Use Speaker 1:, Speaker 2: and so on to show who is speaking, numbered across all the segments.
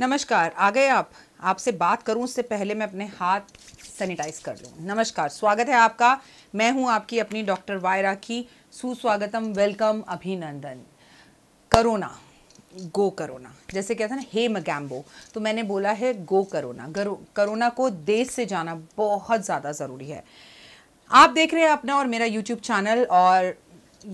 Speaker 1: नमस्कार आ गए आप आपसे बात करूं उससे पहले मैं अपने हाथ सैनिटाइज कर लूँ नमस्कार स्वागत है आपका मैं हूं आपकी अपनी डॉक्टर वायरा की सुस्वागतम वेलकम अभिनंदन करोना गो करोना जैसे कहते हैं ना हे मगैम्बो तो मैंने बोला है गो करोना करोना को देश से जाना बहुत ज़्यादा ज़रूरी है आप देख रहे हैं अपना और मेरा यूट्यूब चैनल और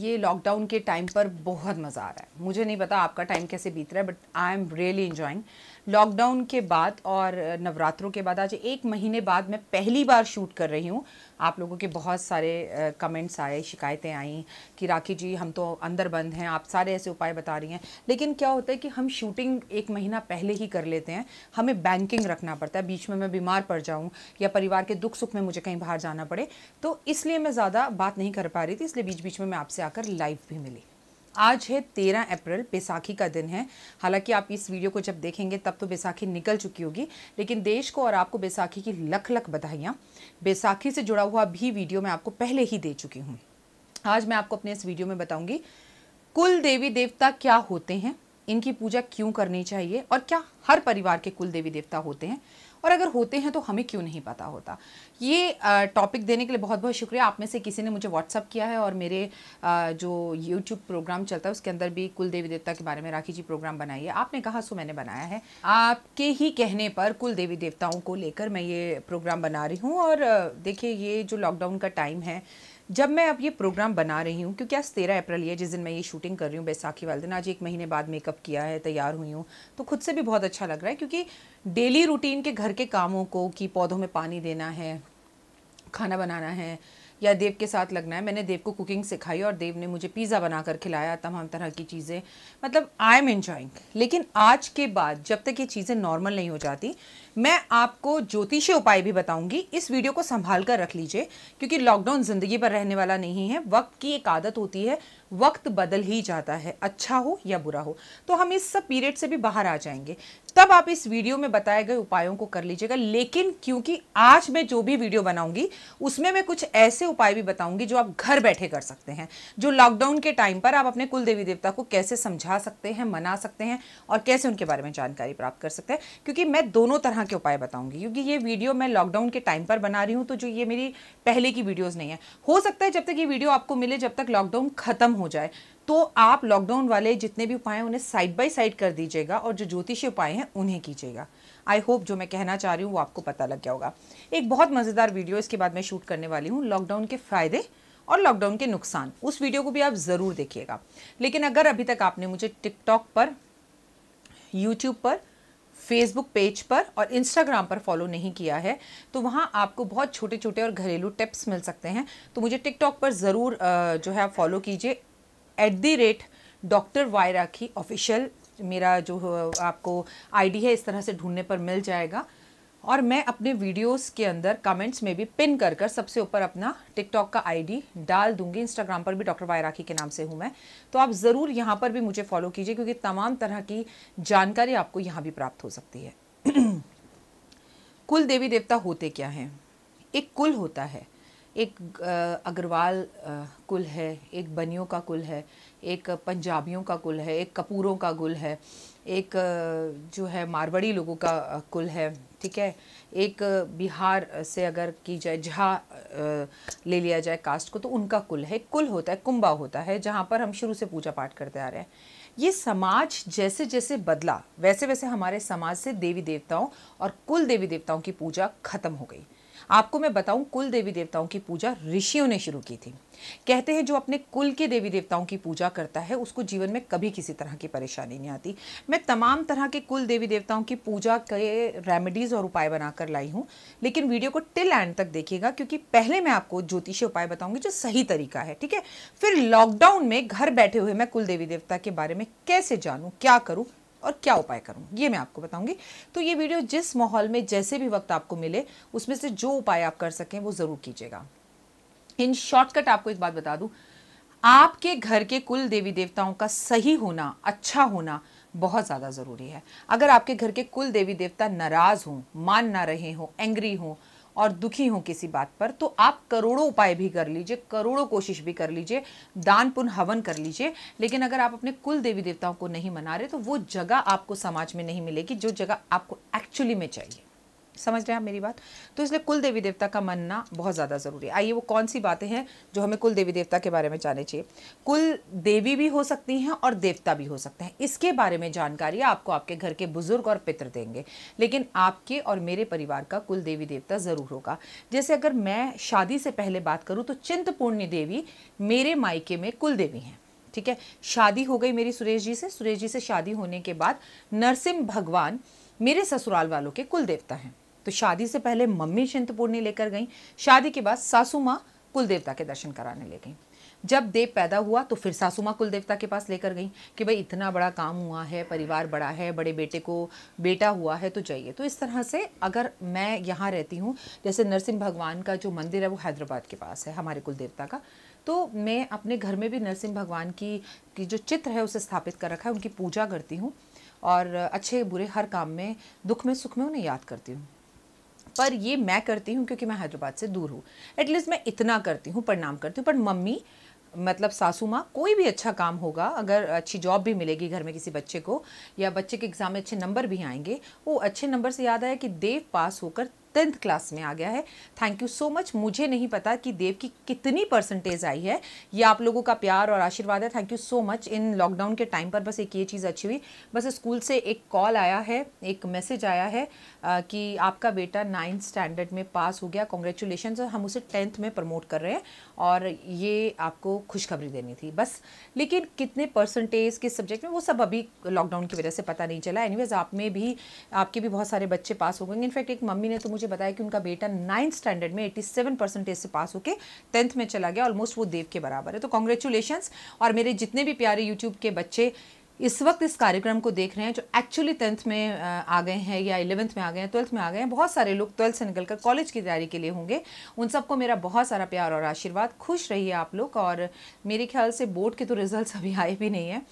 Speaker 1: ये लॉकडाउन के टाइम पर बहुत मज़ा आ रहा है मुझे नहीं पता आपका टाइम कैसे बीत रहा है but I am really enjoying lockdown के बाद और नवरात्रों के बाद आज एक महीने बाद मैं पहली बार शूट कर रही हूँ आप लोगों के बहुत सारे कमेंट्स आए शिकायतें आई कि राखी जी हम तो अंदर बंद हैं आप सारे ऐसे उपाय बता रही हैं लेकिन क्या होता है कि हम शूटिंग एक महीना पहले ही कर लेते हैं हमें बैंकिंग रखना पड़ता है बीच में मैं बीमार पड़ जाऊँ या परिवार के दुख सुख में मुझे कहीं बाहर जाना पड़े तो इसलिए मैं ज़्यादा बात नहीं कर पा रही थी इसलिए बीच बीच में मैं आपसे आकर लाइव भी मिली आज है तेरह अप्रैल बैसाखी का दिन है हालांकि आप इस वीडियो को जब देखेंगे तब तो बैसाखी निकल चुकी होगी लेकिन देश को और आपको बैसाखी की लख लख बधाइयाँ बैसाखी से जुड़ा हुआ भी वीडियो मैं आपको पहले ही दे चुकी हूँ आज मैं आपको अपने इस वीडियो में बताऊँगी कुल देवी देवता क्या होते हैं इनकी पूजा क्यों करनी चाहिए और क्या हर परिवार के कुल देवी देवता होते हैं और अगर होते हैं तो हमें क्यों नहीं पता होता ये टॉपिक देने के लिए बहुत बहुत शुक्रिया आप में से किसी ने मुझे व्हाट्सअप किया है और मेरे जो यूट्यूब प्रोग्राम चलता है उसके अंदर भी कुल देवी देवता के बारे में राखी जी प्रोग्राम बनाइए आपने कहा सो मैंने बनाया है आपके ही कहने पर कुल देवी देवताओं को लेकर मैं ये प्रोग्राम बना रही हूँ और देखिए ये जो लॉकडाउन का टाइम है जब मैं अब ये प्रोग्राम बना रही हूँ क्योंकि आज तेरह अप्रैल है जिस दिन मैं ये शूटिंग कर रही हूँ बैसाखी वाले दिन आज एक महीने बाद मेकअप किया है तैयार हुई हूँ तो खुद से भी बहुत अच्छा लग रहा है क्योंकि डेली रूटीन के घर के कामों को कि पौधों में पानी देना है खाना बनाना है या देव के साथ लगना है मैंने देव को कुकिंग सिखाई और देव ने मुझे पिज़्ज़ा बना कर खिलाया तमाम तरह की चीज़ें मतलब आई एम इन्जॉइंग लेकिन आज के बाद जब तक ये चीज़ें नॉर्मल नहीं हो जाती मैं आपको ज्योतिषी उपाय भी बताऊंगी इस वीडियो को संभाल कर रख लीजिए क्योंकि लॉकडाउन ज़िंदगी पर रहने वाला नहीं है वक्त की एक आदत होती है वक्त बदल ही जाता है अच्छा हो या बुरा हो तो हम इस सब पीरियड से भी बाहर आ जाएंगे सब आप इस वीडियो में बताए गए उपायों को कर लीजिएगा लेकिन क्योंकि आज मैं जो भी वीडियो बनाऊंगी उसमें मैं कुछ ऐसे उपाय भी बताऊंगी जो आप घर बैठे कर सकते हैं जो लॉकडाउन के टाइम पर आप अपने कुल देवी देवता को कैसे समझा सकते हैं मना सकते हैं और कैसे उनके बारे में जानकारी प्राप्त कर सकते हैं क्योंकि मैं दोनों तरह के उपाय बताऊंगी क्योंकि ये वीडियो मैं लॉकडाउन के टाइम पर बना रही हूँ तो जो ये मेरी पहले की वीडियोज़ नहीं है हो सकता है जब तक ये वीडियो आपको मिले जब तक लॉकडाउन खत्म हो जाए तो आप लॉकडाउन वाले जितने भी उपाय हैं उन्हें साइड बाय साइड कर दीजिएगा और जो ज्योतिषी उपाय हैं उन्हें कीजिएगा आई होप जो मैं कहना चाह रही हूँ वो आपको पता लग गया होगा एक बहुत मज़ेदार वीडियो इसके बाद मैं शूट करने वाली हूँ लॉकडाउन के फ़ायदे और लॉकडाउन के नुकसान उस वीडियो को भी आप ज़रूर देखिएगा लेकिन अगर अभी तक आपने मुझे टिकटॉक पर यूट्यूब पर फेसबुक पेज पर और इंस्टाग्राम पर फॉलो नहीं किया है तो वहाँ आपको बहुत छोटे छोटे और घरेलू टिप्स मिल सकते हैं तो मुझे टिकटॉक पर ज़रूर जो है आप फॉलो कीजिए एट दी रेट डॉक्टर की ऑफिशियल मेरा जो आपको आईडी है इस तरह से ढूंढने पर मिल जाएगा और मैं अपने वीडियोस के अंदर कमेंट्स में भी पिन कर कर सबसे ऊपर अपना टिकटॉक का आईडी डाल दूंगी इंस्टाग्राम पर भी डॉक्टर वायराखी के नाम से हूँ मैं तो आप ज़रूर यहाँ पर भी मुझे फॉलो कीजिए क्योंकि तमाम तरह की जानकारी आपको यहाँ भी प्राप्त हो सकती है कुल देवी देवता होते क्या हैं एक कुल होता है एक अग्रवाल कुल है एक बनियों का कुल है एक पंजाबियों का कुल है एक कपूरों का कुल है एक जो है मारवाड़ी लोगों का कुल है ठीक है एक बिहार से अगर की जाए जहाँ ले लिया जाए कास्ट को तो उनका कुल है कुल होता है कुंबा होता है जहाँ पर हम शुरू से पूजा पाठ करते आ रहे हैं ये समाज जैसे जैसे बदला वैसे वैसे हमारे समाज से देवी देवताओं और कुल देवी देवताओं की पूजा खत्म हो गई आपको मैं बताऊं कुल देवी देवताओं की पूजा ऋषियों ने शुरू की थी कहते हैं जो अपने कुल के देवी देवताओं की पूजा करता है उसको जीवन में कभी किसी तरह की परेशानी नहीं आती मैं तमाम तरह के कुल देवी देवताओं की पूजा के रेमेडीज़ और उपाय बनाकर लाई हूँ लेकिन वीडियो को टिल एंड तक देखिएगा क्योंकि पहले मैं आपको ज्योतिषीय उपाय बताऊंगी जो सही तरीका है ठीक है फिर लॉकडाउन में घर बैठे हुए मैं कुल देवी देवता के बारे में कैसे जानूँ क्या करूँ और क्या उपाय करूँ ये मैं आपको बताऊंगी तो ये वीडियो जिस माहौल में जैसे भी वक्त आपको मिले उसमें से जो उपाय आप कर सकें वो ज़रूर कीजिएगा इन शॉर्टकट आपको एक बात बता दूँ आपके घर के कुल देवी देवताओं का सही होना अच्छा होना बहुत ज़्यादा ज़रूरी है अगर आपके घर के कुल देवी देवता नाराज़ हों मान ना रहे हों एंग्री हों और दुखी हों किसी बात पर तो आप करोड़ों उपाय भी कर लीजिए करोड़ों कोशिश भी कर लीजिए दान पुण्य हवन कर लीजिए लेकिन अगर आप अपने कुल देवी देवताओं को नहीं मना रहे तो वो जगह आपको समाज में नहीं मिलेगी जो जगह आपको एक्चुअली में चाहिए समझ रहे हैं आप मेरी बात तो इसलिए कुल देवी देवता का मानना बहुत ज़्यादा ज़रूरी है आइए वो कौन सी बातें हैं जो हमें कुल देवी देवता के बारे में जाननी चाहिए कुल देवी भी हो सकती हैं और देवता भी हो सकते हैं इसके बारे में जानकारी आपको आपके घर के बुजुर्ग और पितर देंगे लेकिन आपके और मेरे परिवार का कुल देवी देवता ज़रूर होगा जैसे अगर मैं शादी से पहले बात करूँ तो चिंतपूर्णी देवी मेरे मायके में कुल देवी हैं ठीक है शादी हो गई मेरी सुरेश जी से सुरेश जी से शादी होने के बाद नरसिम भगवान मेरे ससुराल वालों के कुल देवता हैं तो शादी से पहले मम्मी चिंतपूर्णी लेकर गई शादी के बाद सासू माँ कुल देवता के दर्शन कराने ले गई जब देव पैदा हुआ तो फिर सासू माँ कुल देवता के पास लेकर गई कि भाई इतना बड़ा काम हुआ है परिवार बड़ा है बड़े बेटे को बेटा हुआ है तो चाहिए तो इस तरह से अगर मैं यहाँ रहती हूँ जैसे नरसिंह भगवान का जो मंदिर है वो हैदराबाद के पास है हमारे कुल देवता का तो मैं अपने घर में भी नरसिंह भगवान की, की जो चित्र है उसे स्थापित कर रखा है उनकी पूजा करती हूँ और अच्छे बुरे हर काम में दुख में सुख में उन्हें याद करती हूँ पर ये मैं करती हूँ क्योंकि मैं हैदराबाद से दूर हूँ एटलीस्ट मैं इतना करती हूँ प्रणाम करती हूँ पर मम्मी मतलब सासू माँ कोई भी अच्छा काम होगा अगर अच्छी जॉब भी मिलेगी घर में किसी बच्चे को या बच्चे के एग्ज़ाम में अच्छे नंबर भी आएंगे वो अच्छे नंबर से याद आया कि देव पास होकर टेंथ क्लास में आ गया है थैंक यू सो मच मुझे नहीं पता कि देव की कितनी परसेंटेज आई है ये आप लोगों का प्यार और आशीर्वाद है thank you so much in lockdown के टाइम पर बस एक ये चीज़ अच्छी हुई बस स्कूल से एक कॉल आया है एक मैसेज आया है आ, कि आपका बेटा नाइन्थ स्टैंडर्ड में पास हो गया कॉन्ग्रेचुलेशन हम उसे टेंथ में प्रमोट कर रहे हैं और ये आपको खुशखबरी देनी थी बस लेकिन कितने परसेंटेज किस सब्जेक्ट में वो सब अभी लॉकडाउन की वजह से पता नहीं चला एनीवेज आप में भी आपके भी बहुत सारे बच्चे पास हो गए इनफैक्ट एक मम्मी ने तो मुझे मुझे बताया कि उनका बेटा नाइन्थ स्टैंडर्ड में 87 परसेंटेज से पास होकर टेंथ में चला गया ऑलमोस्ट वो देव के बराबर है तो कॉन्ग्रेचुलेशन और मेरे जितने भी प्यारे यूट्यूब के बच्चे इस वक्त इस कार्यक्रम को देख रहे हैं जो एक्चुअली टेंथ में आ गए हैं या इलेवंथ में आ गए हैं ट्वेल्थ में आ गए हैं बहुत सारे लोग ट्वेल्थ से निकलकर कॉलेज की तैयारी के लिए होंगे उन सबको मेरा बहुत सारा प्यार और आशीर्वाद खुश रहिए आप लोग और मेरे ख्याल से बोर्ड के तो रिजल्ट अभी आए भी नहीं हैं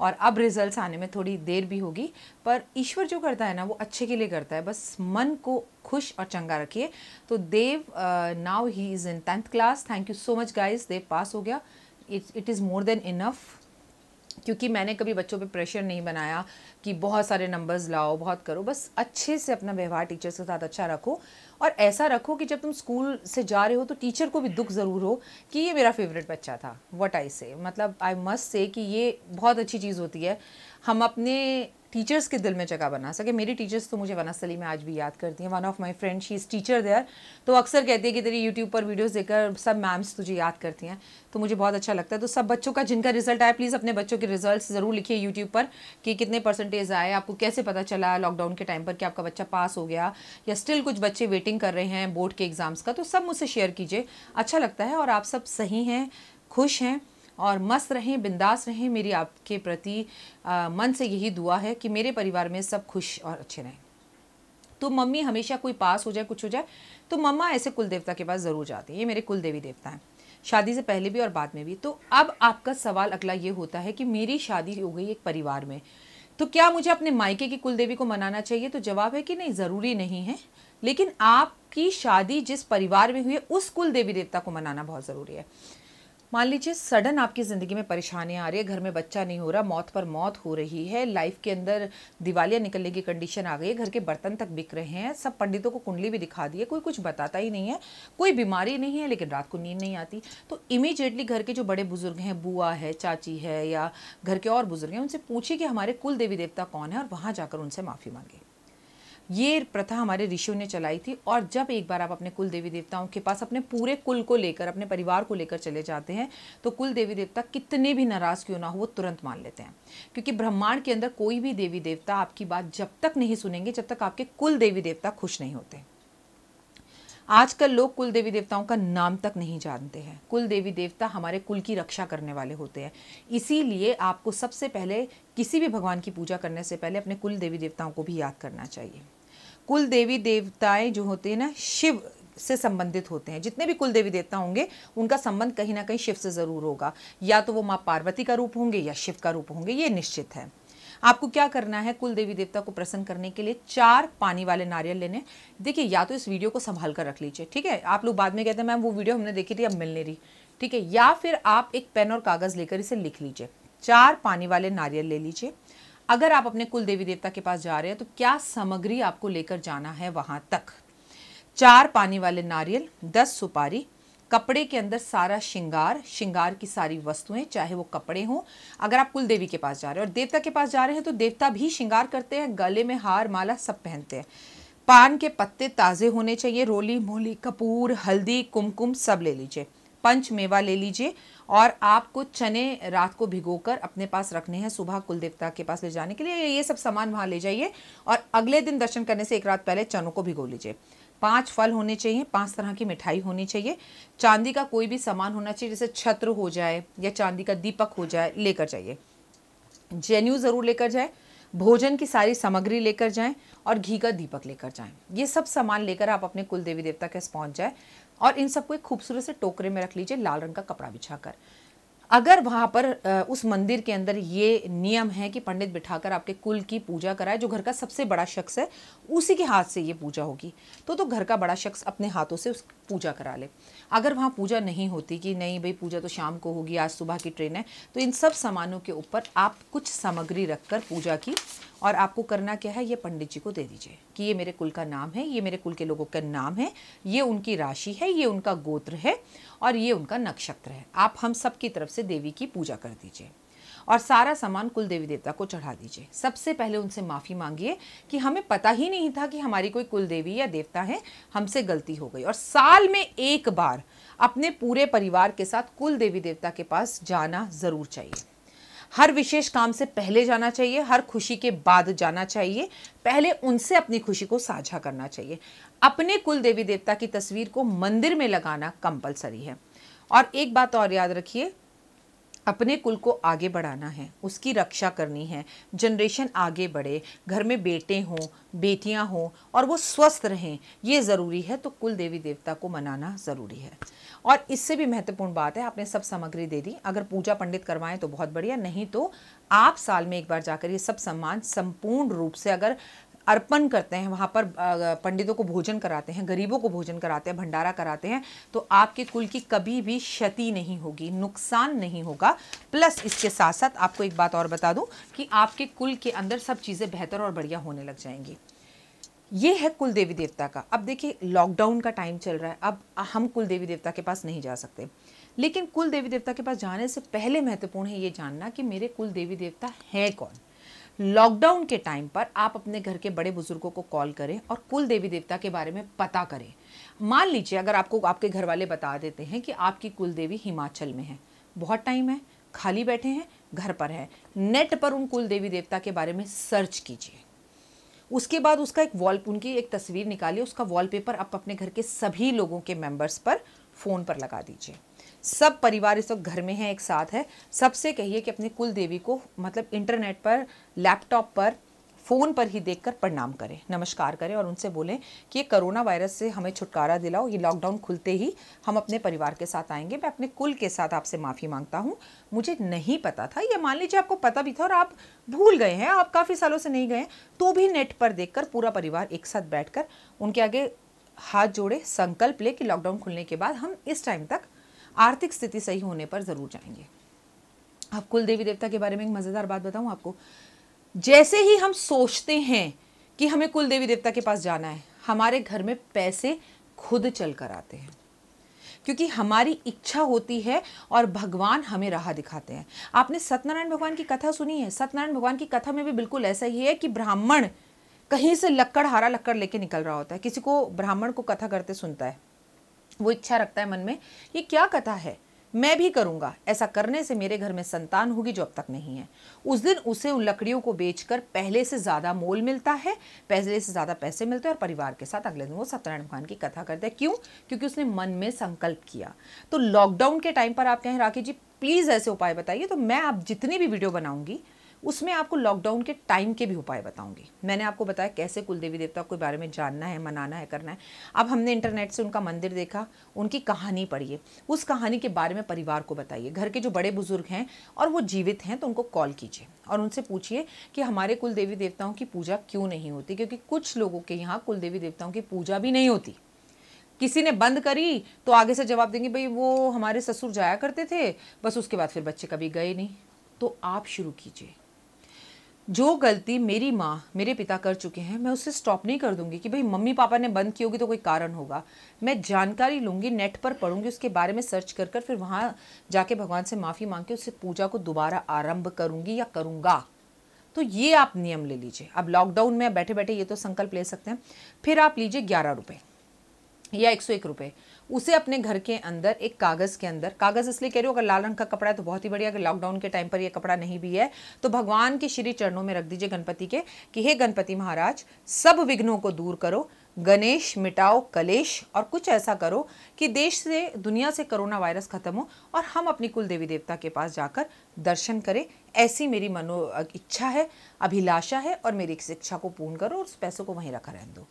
Speaker 1: और अब रिजल्ट्स आने में थोड़ी देर भी होगी पर ईश्वर जो करता है ना वो अच्छे के लिए करता है बस मन को खुश और चंगा रखिए तो Dev now he is in tenth class thank you so much guys Dev pass हो गया it it is more than enough क्योंकि मैंने कभी बच्चों पे प्रेशर नहीं बनाया कि बहुत सारे नंबर्स लाओ बहुत करो बस अच्छे से अपना व्यवहार टीचर्स के साथ अच्छा रखो और ऐसा रखो कि जब तुम स्कूल से जा रहे हो तो टीचर को भी दुख ज़रूर हो कि ये मेरा फेवरेट बच्चा था वट आई से मतलब आई मस्ट से कि ये बहुत अच्छी चीज़ होती है हम अपने टीचर्स के दिल में जगह बना सके मेरी टीचर्स तो मुझे वना में आज भी याद करती हैं one of my friend she is teacher there तो अक्सर कहती है कि तेरी यूट्यूब पर वीडियोज देखकर सब मैम्स तुझे याद करती हैं तो मुझे बहुत अच्छा लगता है तो सब बच्चों का जिनका रिजल्ट आया प्लीज़ अपने बच्चों के रिजल्ट ज़रूर लिखिए यूट्यूब पर कि कितने परसेंटेज आए आपको कैसे पता चला लॉकडाउन के टाइम पर कि आपका बच्चा पास हो गया या स्टिल कुछ बच्चे वेटिंग कर रहे हैं बोर्ड के एग्ज़ाम्स का तो सब मुझसे शेयर कीजिए अच्छा लगता है और आप सब सही हैं खुश हैं और मस्त रहें बिंदास रहें मेरी आपके प्रति आ, मन से यही दुआ है कि मेरे परिवार में सब खुश और अच्छे रहें तो मम्मी हमेशा कोई पास हो जाए कुछ हो जाए तो मम्मा ऐसे कुल देवता के पास ज़रूर जाती है ये मेरे कुल देवी देवता हैं शादी से पहले भी और बाद में भी तो अब आपका सवाल अगला ये होता है कि मेरी शादी हो गई एक परिवार में तो क्या मुझे अपने मायके की कुल देवी को मनाना चाहिए तो जवाब है कि नहीं ज़रूरी नहीं है लेकिन आपकी शादी जिस परिवार में हुई है उस कुल देवी देवता को मनाना बहुत ज़रूरी है मान लीजिए सडन आपकी ज़िंदगी में परेशानियाँ आ रही है घर में बच्चा नहीं हो रहा मौत पर मौत हो रही है लाइफ के अंदर दिवालियाँ निकलने की कंडीशन आ गई है घर के बर्तन तक बिक रहे हैं सब पंडितों को कुंडली भी दिखा दी है कोई कुछ बताता ही नहीं है कोई बीमारी नहीं है लेकिन रात को नींद नहीं आती तो इमीजिएटली घर के जो बड़े बुजुर्ग हैं बुआ है चाची है या घर के और बुजुर्ग हैं उनसे पूछिए कि हमारे कुल देवी देवता कौन है और वहाँ जाकर उनसे माफ़ी मांगे ये प्रथा हमारे ऋषियों ने चलाई थी और जब एक बार आप अपने कुल देवी देवताओं के पास अपने पूरे कुल को लेकर अपने परिवार को लेकर चले जाते हैं तो कुल देवी देवता कितने भी नाराज़ क्यों ना हो वो तुरंत मान लेते हैं क्योंकि ब्रह्मांड के अंदर कोई भी देवी देवता आपकी बात जब तक नहीं सुनेंगे जब तक आपके कुल देवी देवता खुश नहीं होते आजकल लोग कुल देवी देवताओं का नाम तक नहीं जानते हैं कुल देवी देवता हमारे कुल की रक्षा करने वाले होते हैं इसीलिए आपको सबसे पहले किसी भी भगवान की पूजा करने से पहले अपने कुल देवी देवताओं को भी याद करना चाहिए कुल देवी देवताएं जो होते हैं ना शिव से संबंधित होते हैं जितने भी कुल देवी देवता होंगे उनका संबंध कहीं ना कहीं शिव से ज़रूर होगा या तो वो माँ पार्वती का रूप होंगे या शिव का रूप होंगे ये निश्चित है आपको क्या करना है कुल देवी देवता को प्रसन्न करने के लिए चार पानी वाले नारियल लेने देखिए या तो इस वीडियो को संभाल कर रख लीजिए ठीक है आप लोग बाद में कहते हैं मैम वो वीडियो हमने देखी थी अब मिलने रही ठीक है या फिर आप एक पेन और कागज़ लेकर इसे लिख लीजिए चार पानी वाले नारियल ले लीजिए अगर आप अपने कुल देवी देवता के पास जा रहे हैं तो क्या सामग्री आपको लेकर जाना है वहाँ तक चार पानी वाले नारियल दस सुपारी कपड़े के अंदर सारा श्रृंगार श्रृंगार की सारी वस्तुएं चाहे वो कपड़े हों अगर आप कुल देवी के पास जा रहे हैं और देवता के पास जा रहे हैं तो देवता भी श्रृंगार करते हैं गले में हार माला सब पहनते हैं पान के पत्ते ताज़े होने चाहिए रोली मोली कपूर हल्दी कुमकुम सब ले लीजिए पंच मेवा ले लीजिए और आपको चने रात को भिगोकर अपने पास रखने हैं सुबह कुल देवता के पास ले जाने के लिए ये सब सामान वहाँ ले जाइए और अगले दिन दर्शन करने से एक रात पहले चनों को भिगो लीजिए पांच फल होने चाहिए पांच तरह की मिठाई होनी चाहिए चांदी का कोई भी सामान होना चाहिए जैसे छत्र हो जाए या चांदी का दीपक हो जाए लेकर जाइए जेन्यू ज़रूर लेकर जाए भोजन की सारी सामग्री लेकर जाएं और घी का दीपक लेकर जाएं ये सब सामान लेकर आप अपने कुल देवी देवता के पास पहुँच जाए और इन सबको एक खूबसूरत से टोकरे में रख लीजिए लाल रंग का कपड़ा बिछाकर अगर वहाँ पर उस मंदिर के अंदर ये नियम है कि पंडित बिठाकर आपके कुल की पूजा कराए जो घर का सबसे बड़ा शख्स है उसी के हाथ से ये पूजा होगी तो तो घर का बड़ा शख्स अपने हाथों से उस पूजा करा ले अगर वहाँ पूजा नहीं होती कि नहीं भाई पूजा तो शाम को होगी आज सुबह की ट्रेन है तो इन सब सामानों के ऊपर आप कुछ सामग्री रख कर पूजा की और आपको करना क्या है ये पंडित जी को दे दीजिए कि ये मेरे कुल का नाम है ये मेरे कुल के लोगों का नाम है ये उनकी राशि है ये उनका गोत्र है और ये उनका नक्षत्र है आप हम सब की तरफ से देवी की पूजा कर दीजिए और सारा सामान कुल देवी देवता को चढ़ा दीजिए सबसे पहले उनसे माफ़ी मांगिए कि हमें पता ही नहीं था कि हमारी कोई कुल देवी या देवता है हमसे गलती हो गई और साल में एक बार अपने पूरे परिवार के साथ कुल देवी देवता के पास जाना ज़रूर चाहिए हर विशेष काम से पहले जाना चाहिए हर खुशी के बाद जाना चाहिए पहले उनसे अपनी खुशी को साझा करना चाहिए अपने कुल देवी देवता की तस्वीर को मंदिर में लगाना कंपलसरी है और एक बात और याद रखिए अपने कुल को आगे बढ़ाना है उसकी रक्षा करनी है जनरेशन आगे बढ़े घर में बेटे हों बेटियां हों और वो स्वस्थ रहें ये ज़रूरी है तो कुल देवी देवता को मनाना ज़रूरी है और इससे भी महत्वपूर्ण बात है आपने सब सामग्री दे दी अगर पूजा पंडित करवाएं तो बहुत बढ़िया नहीं तो आप साल में एक बार जाकर ये सब सम्मान संपूर्ण रूप से अगर अर्पण करते हैं वहाँ पर पंडितों को भोजन कराते हैं गरीबों को भोजन कराते हैं भंडारा कराते हैं तो आपके कुल की कभी भी क्षति नहीं होगी नुकसान नहीं होगा प्लस इसके साथ साथ आपको एक बात और बता दूं कि आपके कुल के अंदर सब चीज़ें बेहतर और बढ़िया होने लग जाएंगी ये है कुल देवी देवता का अब देखिए लॉकडाउन का टाइम चल रहा है अब हम कुल देवी देवता के पास नहीं जा सकते लेकिन कुल देवी देवता के पास जाने से पहले महत्वपूर्ण है ये जानना कि मेरे कुल देवी देवता हैं कौन लॉकडाउन के टाइम पर आप अपने घर के बड़े बुजुर्गों को कॉल करें और कुल देवी देवता के बारे में पता करें मान लीजिए अगर आपको आपके घर वाले बता देते हैं कि आपकी कुल देवी हिमाचल में है बहुत टाइम है खाली बैठे हैं घर पर है नेट पर उन कुल देवी देवता के बारे में सर्च कीजिए उसके बाद उसका एक वॉल उनकी एक तस्वीर निकालिए उसका वॉलपेपर आप अपने घर के सभी लोगों के मेंबर्स पर फ़ोन पर लगा दीजिए सब परिवार इस वक्त घर में है एक साथ है सबसे कहिए कि अपने कुल देवी को मतलब इंटरनेट पर लैपटॉप पर फ़ोन पर ही देखकर प्रणाम करें नमस्कार करें और उनसे बोलें कि ये कोरोना वायरस से हमें छुटकारा दिलाओ ये लॉकडाउन खुलते ही हम अपने परिवार के साथ आएंगे मैं अपने कुल के साथ आपसे माफ़ी मांगता हूँ मुझे नहीं पता था ये मान लीजिए आपको पता भी था और आप भूल गए हैं आप काफ़ी सालों से नहीं गए तो भी नेट पर देख पूरा परिवार एक साथ बैठ उनके आगे हाथ जोड़े संकल्प ले कि लॉकडाउन खुलने के बाद हम इस टाइम तक आर्थिक स्थिति सही होने पर ज़रूर जाएंगे अब कुल देवी देवता के बारे में एक मज़ेदार बात बताऊं आपको जैसे ही हम सोचते हैं कि हमें कुल देवी देवता के पास जाना है हमारे घर में पैसे खुद चल कर आते हैं क्योंकि हमारी इच्छा होती है और भगवान हमें राह दिखाते हैं आपने सत्यनारायण भगवान की कथा सुनी है सत्यनारायण भगवान की कथा में भी बिल्कुल ऐसा ही है कि ब्राह्मण कहीं से लक्कड़ हारा लक्कड़ लेके निकल रहा होता है किसी को ब्राह्मण को कथा करते सुनता है वो इच्छा रखता है मन में ये क्या कथा है मैं भी करूंगा ऐसा करने से मेरे घर में संतान होगी जो अब तक नहीं है उस दिन उसे उन लकड़ियों को बेचकर पहले से ज़्यादा मोल मिलता है पहले से ज़्यादा पैसे मिलते हैं और परिवार के साथ अगले दिन वो सत्यनारायण भगवान की कथा करते हैं क्यों क्योंकि उसने मन में संकल्प किया तो लॉकडाउन के टाइम पर आप कहें राखी जी प्लीज़ ऐसे उपाय बताइए तो मैं आप जितनी भी वीडियो बनाऊंगी उसमें आपको लॉकडाउन के टाइम के भी उपाय बताऊंगी मैंने आपको बताया कैसे कुल देवी देवता के बारे में जानना है मनाना है करना है अब हमने इंटरनेट से उनका मंदिर देखा उनकी कहानी पढ़िए उस कहानी के बारे में परिवार को बताइए घर के जो बड़े बुजुर्ग हैं और वो जीवित हैं तो उनको कॉल कीजिए और उनसे पूछिए कि हमारे कुल देवी देवताओं की पूजा क्यों नहीं होती क्योंकि कुछ लोगों के यहाँ कुल देवी देवताओं की पूजा भी नहीं होती किसी ने बंद करी तो आगे से जवाब देंगे भाई वो हमारे ससुर जाया करते थे बस उसके बाद फिर बच्चे कभी गए नहीं तो आप शुरू कीजिए जो गलती मेरी माँ मेरे पिता कर चुके हैं मैं उससे स्टॉप नहीं कर दूंगी कि भाई मम्मी पापा ने बंद की होगी तो कोई कारण होगा मैं जानकारी लूँगी नेट पर पढ़ूंगी उसके बारे में सर्च कर कर फिर वहाँ जाके भगवान से माफ़ी मांग के उससे पूजा को दोबारा आरंभ करूंगी या करूँगा तो ये आप नियम ले लीजिए अब लॉकडाउन में बैठे बैठे ये तो संकल्प ले सकते हैं फिर आप लीजिए ग्यारह रुपये या एक सौ एक रुपये उसे अपने घर के अंदर एक कागज़ के अंदर कागज़ इसलिए कह रही हूँ अगर लाल रंग का कपड़ा है तो बहुत ही बढ़िया अगर लॉकडाउन के टाइम पर यह कपड़ा नहीं भी है तो भगवान के श्री चरणों में रख दीजिए गणपति के कि हे गणपति महाराज सब विघ्नों को दूर करो गणेश मिटाओ कलेश और कुछ ऐसा करो कि देश से दुनिया से कोरोना वायरस खत्म हो और हम अपनी कुल देवी देवता के पास जाकर दर्शन करें ऐसी मेरी मनो इच्छा है अभिलाषा है और मेरी इस इच्छा को पूर्ण करो और उस पैसों को वहीं रखा रहने दो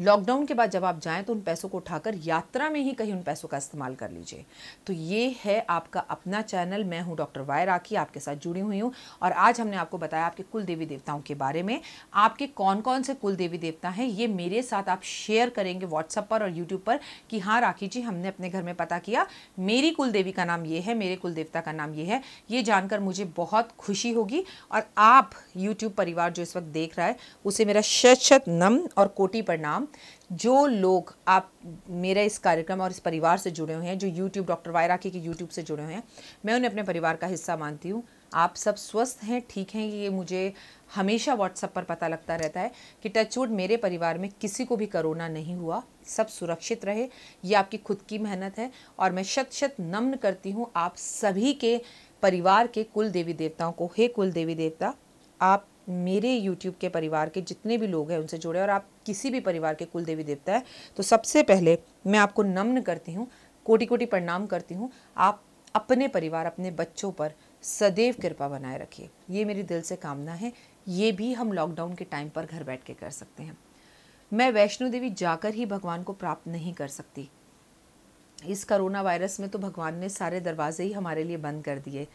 Speaker 1: लॉकडाउन के बाद जब आप जाएँ तो उन पैसों को उठाकर यात्रा में ही कहीं उन पैसों का इस्तेमाल कर लीजिए तो ये है आपका अपना चैनल मैं हूँ डॉक्टर वाय राखी आपके साथ जुड़ी हुई हूँ और आज हमने आपको बताया आपके कुल देवी देवताओं के बारे में आपके कौन कौन से कुल देवी देवता हैं ये मेरे साथ आप शेयर करेंगे व्हाट्सअप पर और यूट्यूब पर कि हाँ राखी जी हमने अपने घर में पता किया मेरी कुल देवी का नाम ये है मेरे कुल देवता का नाम ये है ये जानकर मुझे बहुत खुशी होगी और आप यूट्यूब परिवार जो इस वक्त देख रहा है उसे मेरा शत शत नम और कोटि परिणाम नाम जो लोग आप मेरे इस कार्यक्रम और इस परिवार से जुड़े हुए हैं जो यूट्यूब डॉक्टर वायराकी के यूट्यूब से जुड़े हुए हैं मैं उन्हें अपने परिवार का हिस्सा मानती हूँ आप सब स्वस्थ हैं ठीक हैं ये मुझे हमेशा व्हाट्सएप पर पता लगता रहता है कि टचवुड मेरे परिवार में किसी को भी करोना नहीं हुआ सब सुरक्षित रहे ये आपकी खुद की मेहनत है और मैं शत शत नम्न करती हूँ आप सभी के परिवार के कुल देवी देवताओं को हे कुल देवी देवता आप मेरे यूट्यूब के परिवार के जितने भी लोग हैं उनसे जुड़े और आप किसी भी परिवार के कुल देवी देवता है तो सबसे पहले मैं आपको नम्न करती हूँ कोटि कोटि प्रणाम करती हूँ आप अपने परिवार अपने बच्चों पर सदैव कृपा बनाए रखिए ये मेरी दिल से कामना है ये भी हम लॉकडाउन के टाइम पर घर बैठ के कर सकते हैं मैं वैष्णो देवी जाकर ही भगवान को प्राप्त नहीं कर सकती इस करोना वायरस में तो भगवान ने सारे दरवाजे ही हमारे लिए बंद कर दिए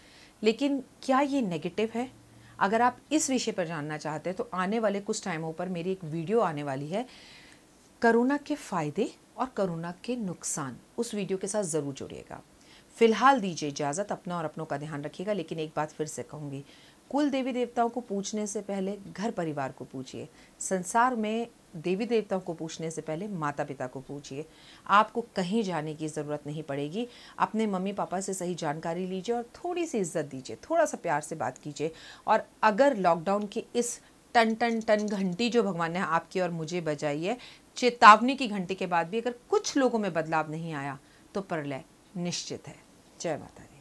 Speaker 1: लेकिन क्या ये नेगेटिव है अगर आप इस विषय पर जानना चाहते हैं तो आने वाले कुछ टाइमों पर मेरी एक वीडियो आने वाली है करोना के फ़ायदे और करोना के नुकसान उस वीडियो के साथ ज़रूर जुड़िएगा फिलहाल दीजिए इजाज़त अपना और अपनों का ध्यान रखिएगा लेकिन एक बात फिर से कहूँगी कुल देवी देवताओं को पूछने से पहले घर परिवार को पूछिए संसार में देवी देवताओं को पूछने से पहले माता पिता को पूछिए आपको कहीं जाने की ज़रूरत नहीं पड़ेगी अपने मम्मी पापा से सही जानकारी लीजिए और थोड़ी सी इज्जत दीजिए थोड़ा सा प्यार से बात कीजिए और अगर लॉकडाउन की इस टन टन टन घंटी जो भगवान ने आपकी और मुझे बजाई है चेतावनी की घंटी के बाद भी अगर कुछ लोगों में बदलाव नहीं आया तो प्रलय निश्चित है जय माता दी